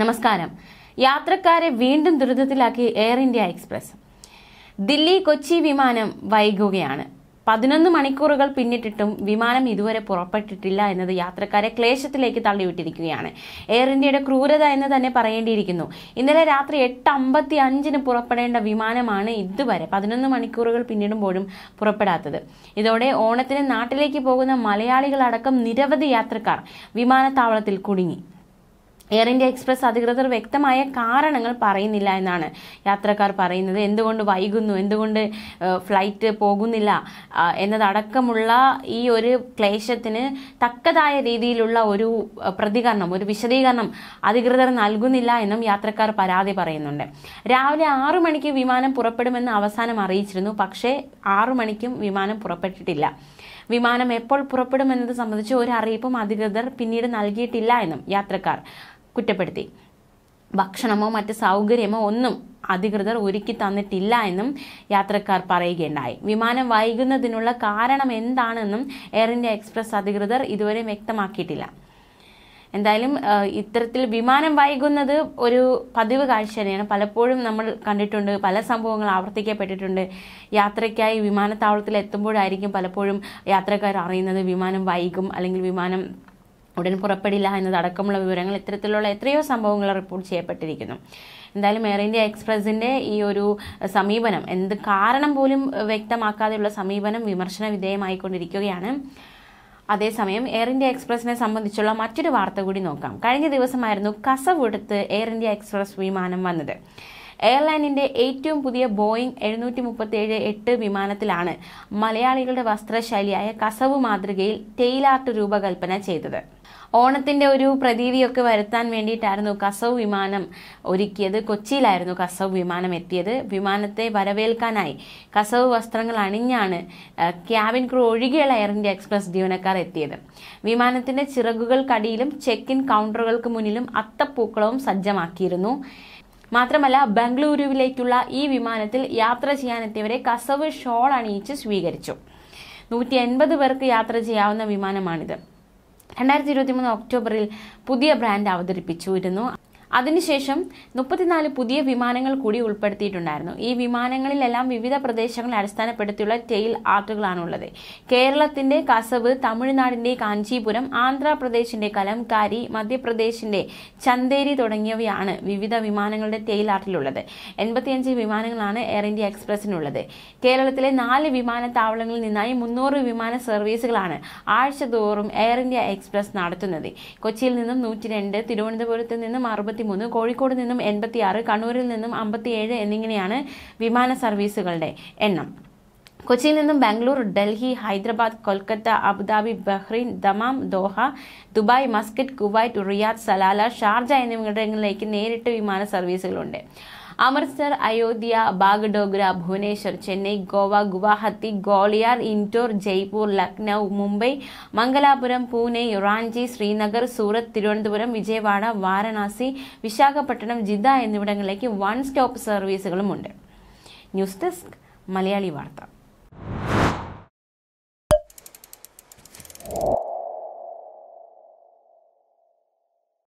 നമസ്കാരം യാത്രക്കാരെ വീണ്ടും ദുരിതത്തിലാക്കി Air India Express Delhi Kochi വിമാനം വൈകുകയാണ് പതിനൊന്ന് മണിക്കൂറുകൾ പിന്നിട്ടിട്ടും വിമാനം ഇതുവരെ പുറപ്പെട്ടിട്ടില്ല എന്നത് യാത്രക്കാരെ ക്ലേശത്തിലേക്ക് തള്ളിവിട്ടിരിക്കുകയാണ് എയർ ഇന്ത്യയുടെ ക്രൂരത എന്ന് തന്നെ പറയേണ്ടിയിരിക്കുന്നു ഇന്നലെ രാത്രി എട്ട് അമ്പത്തി അഞ്ചിന് പുറപ്പെടേണ്ട വിമാനമാണ് ഇതുവരെ പതിനൊന്ന് മണിക്കൂറുകൾ പിന്നിടുമ്പോഴും പുറപ്പെടാത്തത് ഇതോടെ ഓണത്തിന് നാട്ടിലേക്ക് പോകുന്ന മലയാളികളടക്കം നിരവധി യാത്രക്കാർ വിമാനത്താവളത്തിൽ കുടുങ്ങി എയർ ഇന്ത്യ എക്സ്പ്രസ് അധികൃതർ വ്യക്തമായ കാരണങ്ങൾ പറയുന്നില്ല എന്നാണ് യാത്രക്കാർ പറയുന്നത് എന്തുകൊണ്ട് വൈകുന്നു എന്തുകൊണ്ട് ഫ്ലൈറ്റ് പോകുന്നില്ല എന്നതടക്കമുള്ള ഈ ഒരു ക്ലേശത്തിന് തക്കതായ രീതിയിലുള്ള ഒരു പ്രതികരണം ഒരു വിശദീകരണം അധികൃതർ നൽകുന്നില്ല എന്നും യാത്രക്കാർ പരാതി പറയുന്നുണ്ട് രാവിലെ ആറു മണിക്ക് വിമാനം പുറപ്പെടുമെന്ന് അവസാനം അറിയിച്ചിരുന്നു പക്ഷേ ആറു മണിക്കും വിമാനം പുറപ്പെട്ടിട്ടില്ല വിമാനം എപ്പോൾ പുറപ്പെടുമെന്നത് സംബന്ധിച്ച് ഒരു അറിയിപ്പും അധികൃതർ പിന്നീട് നൽകിയിട്ടില്ല എന്നും യാത്രക്കാർ കുറ്റപ്പെടുത്തി ഭക്ഷണമോ മറ്റ് സൗകര്യമോ ഒന്നും അധികൃതർ ഒരുക്കി തന്നിട്ടില്ല എന്നും യാത്രക്കാർ പറയുകയുണ്ടായി വിമാനം വൈകുന്നതിനുള്ള കാരണം എന്താണെന്നും എയർ ഇന്ത്യ എക്സ്പ്രസ് അധികൃതർ ഇതുവരെ വ്യക്തമാക്കിയിട്ടില്ല എന്തായാലും ഇത്തരത്തിൽ വിമാനം വൈകുന്നത് ഒരു പതിവ് കാഴ്ച തന്നെയാണ് പലപ്പോഴും നമ്മൾ കണ്ടിട്ടുണ്ട് പല സംഭവങ്ങൾ ആവർത്തിക്കപ്പെട്ടിട്ടുണ്ട് യാത്രയ്ക്കായി വിമാനത്താവളത്തിൽ എത്തുമ്പോഴായിരിക്കും പലപ്പോഴും യാത്രക്കാർ അറിയുന്നത് വിമാനം വൈകും അല്ലെങ്കിൽ വിമാനം ഉടൻ പുറപ്പെടില്ല അടക്കമുള്ള വിവരങ്ങൾ ഇത്തരത്തിലുള്ള എത്രയോ സംഭവങ്ങൾ റിപ്പോർട്ട് ചെയ്യപ്പെട്ടിരിക്കുന്നു എന്തായാലും എയർ ഇന്ത്യ എക്സ്പ്രസിൻ്റെ ഈ ഒരു സമീപനം എന്ത് കാരണം പോലും വ്യക്തമാക്കാതെയുള്ള സമീപനം വിമർശന വിധേയമായിക്കൊണ്ടിരിക്കുകയാണ് അതേസമയം എയർ ഇന്ത്യ എക്സ്പ്രസിനെ സംബന്ധിച്ചുള്ള മറ്റൊരു വാർത്ത കൂടി നോക്കാം കഴിഞ്ഞ ദിവസമായിരുന്നു എടുത്ത് എയർ ഇന്ത്യ എക്സ്പ്രസ് വിമാനം വന്നത് എയർലൈനിന്റെ ഏറ്റവും പുതിയ ബോയിങ് എഴുന്നൂറ്റി ഏഴ് എട്ട് വിമാനത്തിലാണ് മലയാളികളുടെ വസ്ത്രശൈലിയായ കസവ് മാതൃകയിൽ ടെയിലാർട്ട് രൂപകൽപ്പന ചെയ്തത് ഓണത്തിന്റെ ഒരു പ്രതീതിയൊക്കെ വരുത്താൻ വേണ്ടിയിട്ടായിരുന്നു കസവ് വിമാനം ഒരുക്കിയത് കൊച്ചിയിലായിരുന്നു കസവ് വിമാനം എത്തിയത് വിമാനത്തെ വരവേൽക്കാനായി കസവ് വസ്ത്രങ്ങൾ അണിഞ്ഞാണ് ക്യാബിൻ ക്രൂ ഒഴികെയുള്ള എയർ ഇന്ത്യ എക്സ്പ്രസ് ജീവനക്കാർ എത്തിയത് വിമാനത്തിന്റെ ചിറകുകൾക്കടിയിലും ചെക്ക് ഇൻ കൗണ്ടറുകൾക്ക് മുന്നിലും അത്തപ്പൂക്കളവും സജ്ജമാക്കിയിരുന്നു മാത്രമല്ല ബംഗളൂരുവിലേക്കുള്ള ഈ വിമാനത്തിൽ യാത്ര ചെയ്യാനെത്തിയവരെ കസവ് ഷോൾ അണിയിച്ച് സ്വീകരിച്ചു നൂറ്റി എൺപത് പേർക്ക് യാത്ര ചെയ്യാവുന്ന വിമാനമാണിത് രണ്ടായിരത്തി മൂന്ന് ഒക്ടോബറിൽ പുതിയ ബ്രാൻഡ് അവതരിപ്പിച്ചിരുന്നു അതിനുശേഷം മുപ്പത്തിനാല് പുതിയ വിമാനങ്ങൾ കൂടി ഉൾപ്പെടുത്തിയിട്ടുണ്ടായിരുന്നു ഈ വിമാനങ്ങളിലെല്ലാം വിവിധ പ്രദേശങ്ങളെ അടിസ്ഥാനപ്പെടുത്തിയുള്ള ടെയിൽ ആർട്ടുകളാണുള്ളത് കേരളത്തിന്റെ കസവ് തമിഴ്നാടിന്റെ കാഞ്ചീപുരം ആന്ധ്രാപ്രദേശിന്റെ കലംകാരി മധ്യപ്രദേശിന്റെ ചന്ദേരി തുടങ്ങിയവയാണ് വിവിധ വിമാനങ്ങളുടെ ടെയിൽ ആർട്ടിലുള്ളത് എൺപത്തിയഞ്ച് വിമാനങ്ങളാണ് എയർ ഇന്ത്യ എക്സ്പ്രസിനുള്ളത് കേരളത്തിലെ നാല് വിമാനത്താവളങ്ങളിൽ നിന്നായി മുന്നൂറ് വിമാന സർവീസുകളാണ് ആഴ്ച തോറും എയർ ഇന്ത്യ എക്സ്പ്രസ് നടത്തുന്നത് കൊച്ചിയിൽ നിന്നും നൂറ്റി രണ്ട് തിരുവനന്തപുരത്ത് നിന്നും അറുപത്തി അൻപത്തിമൂന്ന് കോഴിക്കോട് നിന്നും എൺപത്തിയാറ് കണ്ണൂരിൽ നിന്നും അമ്പത്തിയേഴ് എന്നിങ്ങനെയാണ് വിമാന സർവീസുകളുടെ എണ്ണം കൊച്ചിയിൽ നിന്നും Bangalore Delhi Hyderabad Kolkata Abu Dhabi Bahrain Dammam Doha Dubai Muscat Kuwait Riyadh Salalah Sharjah എന്നിവിടങ്ങളിലേക്ക് നേരിട്ട് വിമാന സർവീസുകളുണ്ട് അമൃത്സർ അയോധ്യ ബാഗ്ഡോഗ്ര ഭുവനേശ്വർ ചെന്നൈ ഗോവ ഗുവാഹത്തി ഗോളിയാർ ഇൻഡോർ ജയ്പൂർ ലക്നൗ മുംബൈ മംഗലാപുരം പൂനെ റാഞ്ചി ശ്രീനഗർ സൂറത്ത് തിരുവനന്തപുരം വിജയവാഡ വാരണാസി വിശാഖപട്ടണം ജിദ്ദ എന്നിവിടങ്ങളിലേക്ക് വൺ സ്റ്റോപ്പ് സർവീസുകളുമുണ്ട് ന്യൂസ് ഡെസ്ക് മലയാളി വാർത്ത